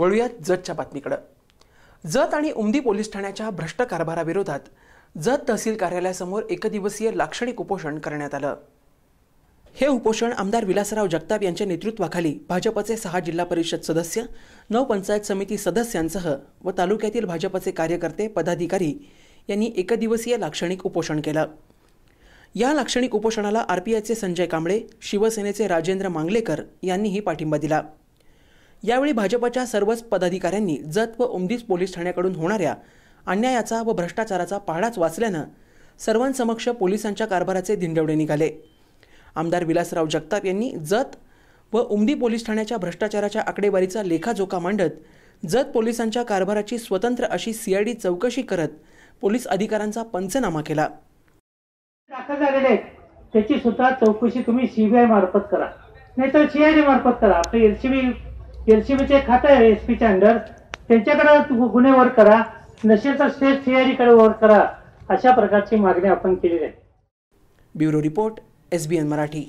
वळूयात जतच्या बातमीकडं जत आणि उमदी पोलीस ठाण्याच्या भ्रष्ट कारभाराविरोधात जत तहसील कार्यालयासमोर एकदिवसीय लाक्षणिक उपोषण करण्यात आलं हे उपोषण आमदार विलासराव जगताप यांच्या नेतृत्वाखाली भाजपचे सहा जिल्हा परिषद सदस्य नऊ पंचायत समिती सदस्यांसह व तालुक्यातील भाजपचे कार्यकर्ते पदाधिकारी यांनी एकदिवसीय लाक्षणिक उपोषण केलं या लाक्षणिक उपोषणाला आरपीआयचे संजय कांबळे शिवसेनेचे राजेंद्र मांगलेकर यांनीही पाठिंबा दिला यावेळी भाजपच्या सर्वच पदाधिकाऱ्यांनी जत व उमदीस पोलीस ठाण्याकडून होणाऱ्या अन्यायाचा व भ्रष्टाचाराचा पहाडाच वाचल्यानं सर्वांसमक्ष पोलिसांच्या कारभाराचे धिंडवडे निघाले आमदार विलासराव जगताप यांनी जत व उमदी पोलीस ठाण्याच्या भ्रष्टाचाराच्या आकडेवारीचा लेखाजोखा मांडत जत पोलिसांच्या कारभाराची स्वतंत्र अशी सीआयडी चौकशी करत पोलीस अधिकाऱ्यांचा पंचनामा केला दाखल झालेले त्याची सुद्धा चौकशी तुम्ही सीबीआय मार्फत करा नाहीतर सीआयडी मार्फत करा आपली एलसीबी एलसीबीचे खातं आहे एस पीच्या अंडर त्यांच्याकडे गुन्हे वर करा नशेचा स्टेट थिअरीकडे वर करा अशा प्रकारची मागणी आपण केलेली आहे ब्युरो रिपोर्ट एसबीएन मराठी